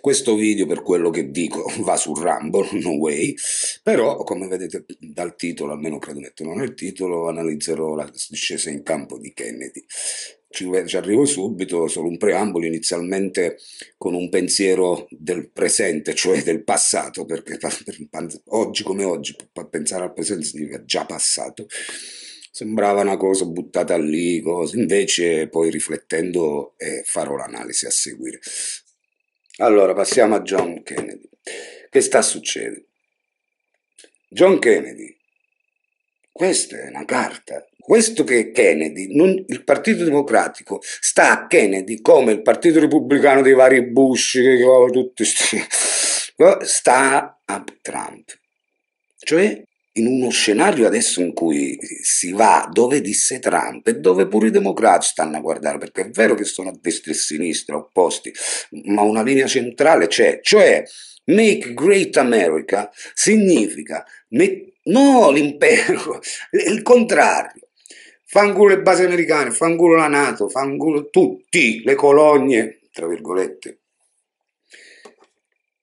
Questo video, per quello che dico, va su Rumble, no way, però come vedete dal titolo, almeno credo mettono nel titolo, analizzerò la discesa in campo di Kennedy. Ci, ci, arrivo subito, solo un preambolo, inizialmente con un pensiero del presente, cioè del passato, perché per, per, oggi come oggi pensare al presente significa già passato. Sembrava una cosa buttata lì, cosa, invece poi riflettendo eh, farò l'analisi a seguire. Allora, passiamo a John Kennedy. Che sta succedendo? John Kennedy, questa è una carta. Questo che è Kennedy, non, il Partito Democratico sta a Kennedy come il Partito Repubblicano dei vari Bush, che tutti sta a Trump. Cioè, in uno scenario adesso in cui si va dove disse Trump e dove pure i democratici stanno a guardare, perché è vero che sono a destra e a sinistra opposti, ma una linea centrale c'è, cioè Make Great America significa met- no l'impero, il contrario. Fangulo le basi americane, fangulo la Nato, fangulo tutti le colonie, tra virgolette,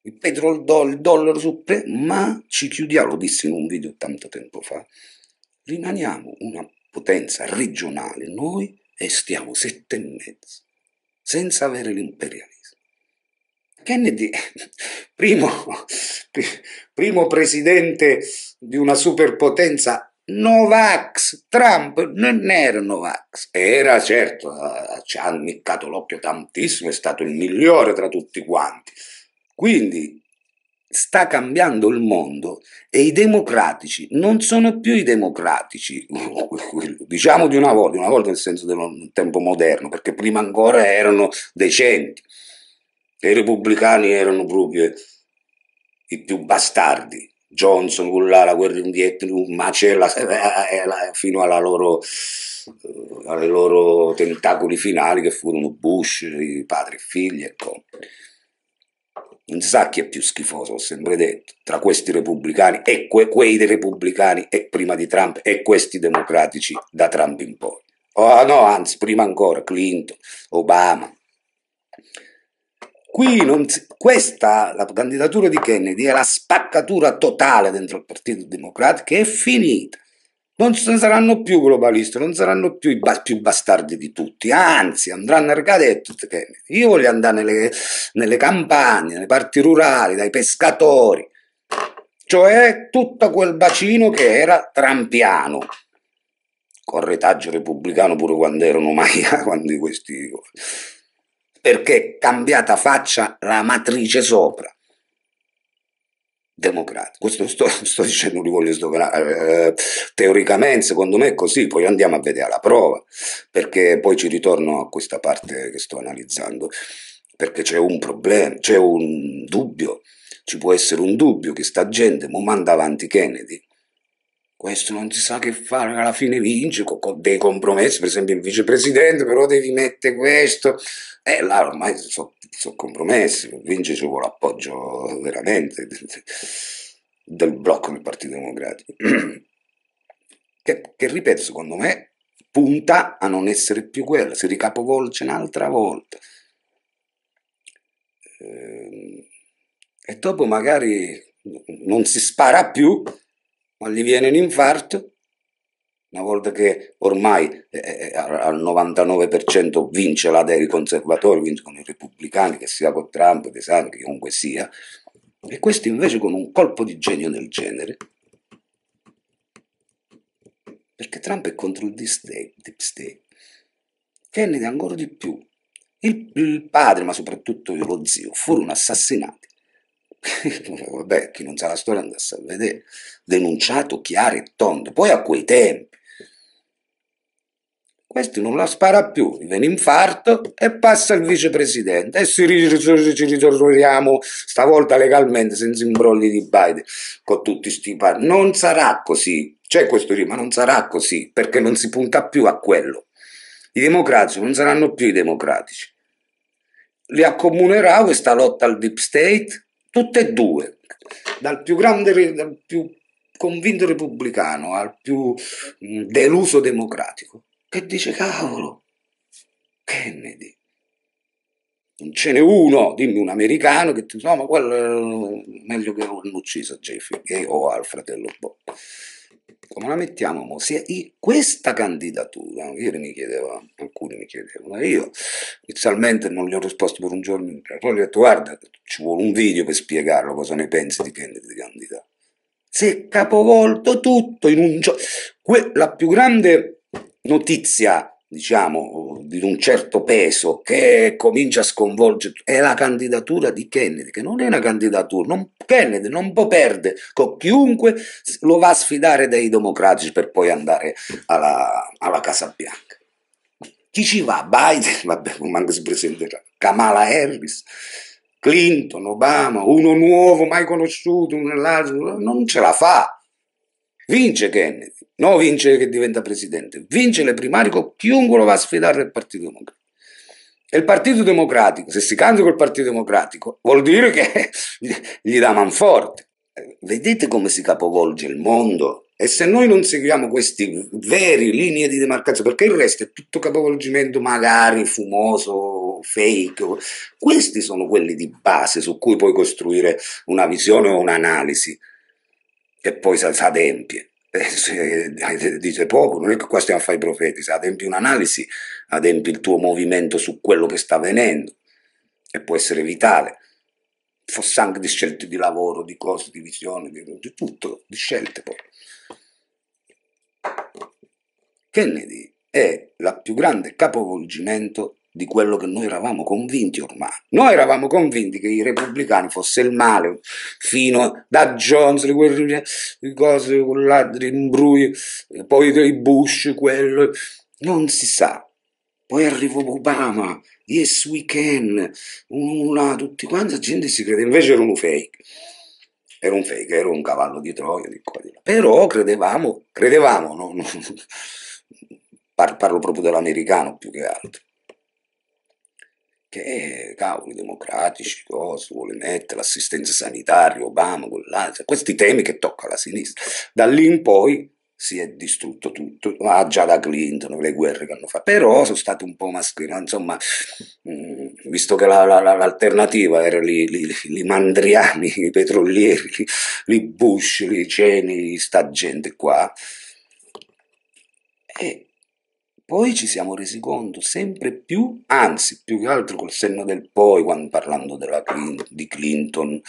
il petrolio, do, il dollaro supremo, ma ci chiudiamo, lo disse in un video tanto tempo fa, rimaniamo una potenza regionale noi e stiamo sette e mezzo, senza avere l'imperialismo. Kennedy, primo, primo presidente di una superpotenza Novax, Trump non era Novax, era certo, eh, ci ha ammiccato l'occhio tantissimo, è stato il migliore tra tutti quanti quindi sta cambiando il mondo e i democratici non sono più i democratici, diciamo di una volta, una volta nel senso del tempo moderno, perché prima ancora erano decenti, e i repubblicani erano proprio i più bastardi, Johnson, là, la guerra indietro, Vietnam, Macella, eh, fino alla loro, eh, alle loro tentacoli finali che furono Bush, i padri e figli e ecco non si sa chi è più schifoso, ho sempre detto, tra questi repubblicani e que quei repubblicani e prima di Trump e questi democratici da Trump in poi. Oh, no, anzi, prima ancora Clinton, Obama. Qui non Si, questa, la candidatura di Kennedy, è la spaccatura totale dentro il Partito Democratico è finita non saranno più globalisti, non saranno più i ba- più bastardi di tutti, anzi andranno a regate Io voglio andare nelle, nelle campagne, nelle parti rurali, dai pescatori, cioè tutto quel bacino che era trampiano, con retaggio repubblicano pure quando erano mai quando questi... Perché cambiata faccia la matrice sopra democratico. Questo sto, sto dicendo, li voglio sdoganare. Eh, teoricamente, secondo me è così, poi andiamo a vedere la prova, perché poi ci ritorno a questa parte che sto analizzando, perché c'è un problema, c'è un dubbio, ci può essere un dubbio che sta gente mo manda avanti Kennedy questo non si sa che fare, alla fine vince con dei compromessi, per esempio il vicepresidente, però devi mettere questo. E eh, là ormai sono so compromessi, vince ci vuole appoggio veramente del blocco del Partito Democratico, che, che, ripeto, secondo me punta a non essere più quello, si ricapovolge un'altra volta. Ehm, e dopo magari non si spara più, ma gli viene un infarto, una volta che ormai eh, eh, eh al 99% vince la dei conservatori, vincono i repubblicani, che sia con Trump, che sia che comunque sia, e questo invece con un colpo di genio del genere, perché Trump è contro il deep state, deep state. Kennedy ancora di più, il, il padre, ma soprattutto lo zio, furono assassinati Vabbè, chi non sa la storia andasse a vedere. Denunciato chiaro e tondo. Poi a quei tempi. Questi non la spara più, viene infarto e passa il vicepresidente. E ci ritorniamo stavolta legalmente, senza imbrogli di Biden, con tutti questi pari. Non sarà così. C'è questo rima, non sarà così, perché non si punta più a quello. I democratici non saranno più i democratici. Li accomunerà questa lotta al deep state tutte e due, dal più grande, dal più convinto repubblicano al più mm, deluso democratico, che dice cavolo, Kennedy. Non ce n'è uno, dimmi un americano che ti dice no ma quello è meglio che hanno ucciso Jeffrey o al fratello Bob come la mettiamo? Mo? Se questa candidatura, ieri mi chiedevano, alcuni mi chiedevano, e io inizialmente non gli ho risposto per un giorno intero, poi gli ho detto guarda, ci vuole un video per spiegarlo cosa ne pensi di prendere candidato. Si è capovolto tutto in un giorno. la più grande notizia diciamo, di un certo peso che comincia a sconvolgere è la candidatura di Kennedy, che non è una candidatura, non, Kennedy non può perdere con chiunque lo va a sfidare dai democratici per poi andare alla, alla Casa Bianca. Chi ci va? Biden, vabbè, come si presenterà, Kamala Harris, Clinton, Obama, uno nuovo, mai conosciuto, non ce la fa Vince Kennedy, non vince che diventa presidente, vince le primarie con chiunque lo va a sfidare il Partito Democratico. E il Partito Democratico, se si candida col Partito Democratico, vuol dire che gli dà manforte. Eh, vedete come si capovolge il mondo? E se noi non seguiamo queste vere linee di demarcazione, perché il resto è tutto capovolgimento magari fumoso, fake, questi sono quelli di base su cui puoi costruire una visione o un'analisi e poi si adempie. Eh, eh, dice poco, non è che qua stiamo a fare i profeti, se adempi un'analisi, adempi il tuo movimento su quello che sta avvenendo e può essere vitale. Fosse anche di scelte di lavoro, di cose, di visione, di, di tutto, di scelte poi. Kennedy è la più grande capovolgimento di quello che noi eravamo convinti ormai. Noi eravamo convinti che i repubblicani fosse il male, fino da Jones, le, guerre, le cose, l'imbruglio, poi dei Bush, quello, non si sa. Poi arrivò Obama, yes we can, una, tutti quanti, la gente si crede, invece era un fake. Era un fake, era un cavallo di Troia, di qua, di là. Però credevamo, credevamo, no? parlo proprio dell'americano più che altro che cavoli democratici, cosa vuole mettere, l'assistenza sanitaria, Obama, quell'altro, questi temi che tocca la sinistra. Da lì in poi si è distrutto tutto, ah, già da Clinton, le guerre che hanno fatto, però sono stati un po' mascherate, insomma, mm, visto che la, la, la, l'alternativa era li, li, li, mandriani, i petrolieri, i Bush, i Ceni, sta gente qua, e poi ci siamo resi conto sempre più, anzi più che altro col senno del poi, quando parlando Clinton, di Clinton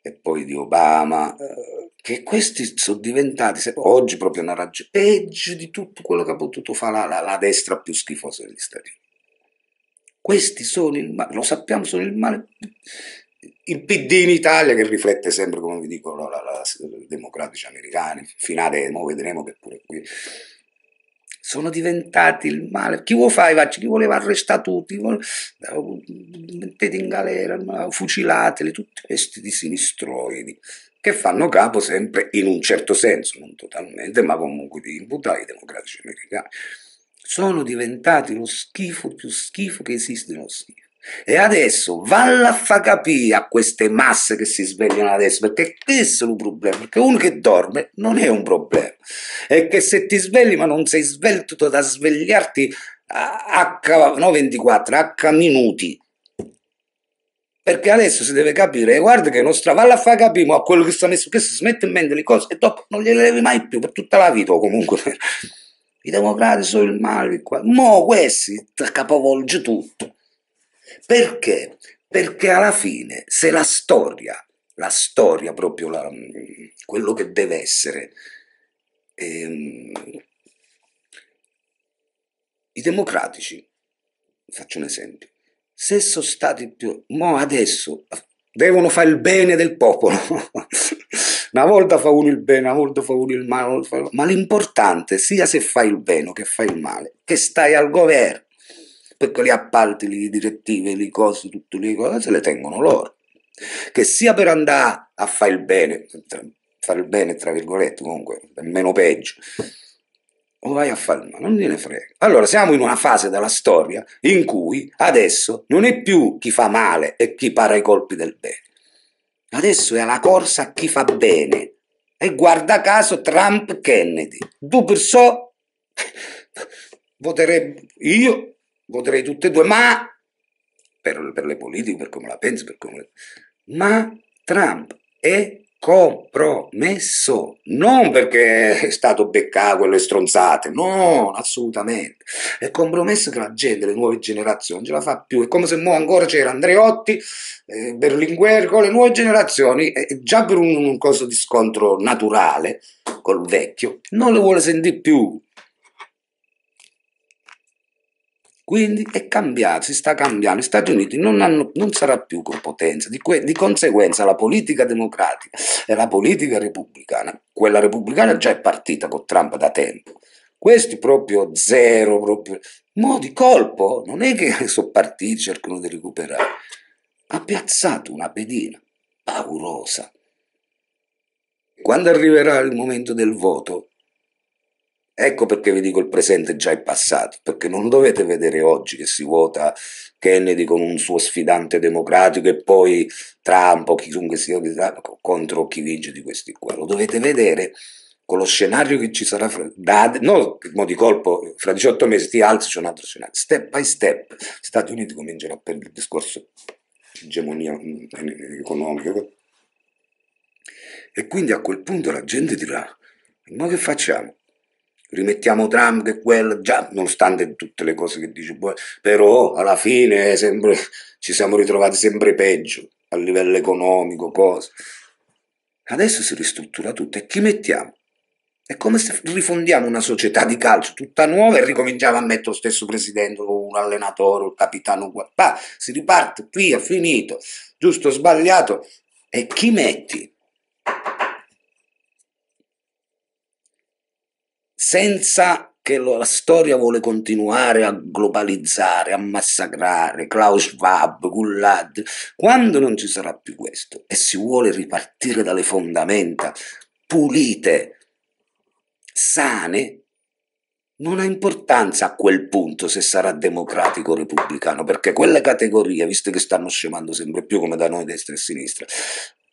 e poi di Obama, eh, che questi sono diventati oggi proprio una raggia peggio di tutto quello che ha potuto fare la, la, la destra più schifosa degli Stati Uniti. Questi sono il male, lo sappiamo, sono il male il PD in Italia che riflette sempre, come vi dicono i democratici americani, finale, mo vedremo che pure qui sono diventati il male. Chi vuole fare i vaccini? Chi voleva arrestare tutti? Mettete in galera, fucilateli, tutti questi di sinistroidi che fanno capo sempre in un certo senso, non totalmente, ma comunque di imputare i democratici americani. Sono diventati lo schifo più schifo che esiste nello schifo. E adesso valla a far capire a queste masse che si svegliano adesso, perché questo è un problema, perché uno che dorme non è un problema, è che se ti svegli ma non sei svelto da svegliarti a, H, no, 24, H minuti, perché adesso si deve capire, guarda che non stravalla a far capire ma quello che sta messo, che si smette in mente le cose e dopo non gliele levi mai più per tutta la vita comunque. I democratici sono il male, qua. mo questi capovolge tutto perché? Perché alla fine, se la storia, la storia proprio la, mm, quello che deve essere, ehm, i democratici, faccio un esempio, se sono stati più, mo adesso devono fare il bene del popolo. una volta fa uno il bene, una volta fa uno il male, ma l'importante sia se fai il bene o che fai il male, che stai al governo, perché gli appalti, le direttive, le cose, tutte le cose le tengono loro. Che sia per andare a fare il bene, fare il bene tra virgolette comunque, meno peggio, o vai a fare il male, non gliene frega. Allora siamo in una fase della storia in cui adesso non è più chi fa male e chi para i colpi del bene, adesso è la corsa a chi fa bene. E guarda caso Trump Kennedy, due persone voterebbero io voterei tutte e due, ma per, per le politiche, per come la penso, per come... ma Trump è compromesso, non perché è stato beccato quelle stronzate, no, assolutamente, è compromesso che la gente, le nuove generazioni, non ce la fa più, è come se mo ancora c'era Andreotti, eh, Berlinguer, con le nuove generazioni, eh, già per un, un coso di scontro naturale col vecchio, non le vuole sentire più, Quindi è cambiato, si sta cambiando. Gli Stati Uniti non, hanno, non sarà più con potenza, di, que- di, conseguenza la politica democratica e la politica repubblicana, quella repubblicana già è partita con Trump da tempo. Questi proprio zero, proprio... Mo di colpo, non è che sono partiti, cercano di recuperare. Ha piazzato una pedina paurosa. Quando arriverà il momento del voto, Ecco perché vi dico il presente già è passato, perché non dovete vedere oggi che si vota Kennedy con un suo sfidante democratico e poi Trump o chiunque sia contro chi vince di questi qua. Lo dovete vedere con lo scenario che ci sarà fra, da, no, di colpo fra 18 mesi ti alzi c'è un altro scenario step by step Stati Uniti cominciano a perdere il discorso di egemonia mm, economica e quindi a quel punto la gente dirà ma che facciamo? rimettiamo Trump che quello, già nonostante tutte le cose che dice, boh, però alla fine sempre, ci siamo ritrovati sempre peggio a livello economico, cose. Adesso si ristruttura tutto e chi mettiamo? È come se rifondiamo una società di calcio tutta nuova e ricominciamo a mettere lo stesso presidente, un allenatore, un capitano. Qua, si riparte, qui è finito, giusto o sbagliato. E chi metti? senza che la storia vuole continuare a globalizzare, a massacrare, Klaus Schwab, Gullad, quando non ci sarà più questo e si vuole ripartire dalle fondamenta pulite, sane, non ha importanza a quel punto se sarà democratico o repubblicano, perché quelle categorie, visto che stanno scemando sempre più come da noi destra e sinistra,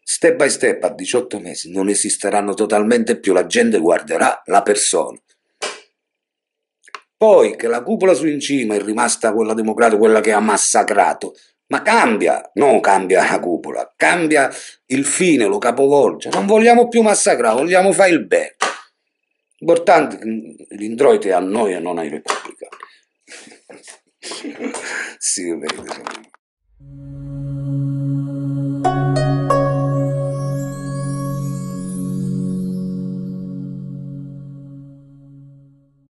Step by step, a 18 mesi non esisteranno totalmente più, la gente guarderà la persona. Poi che la cupola su in cima è rimasta quella democratica, quella che ha massacrato, ma cambia, non cambia la cupola, cambia il fine, lo capovolge. Non vogliamo più massacrare, vogliamo fare il bene. L'importante è mm, l'introito è a noi e non ai repubblicani. si vede.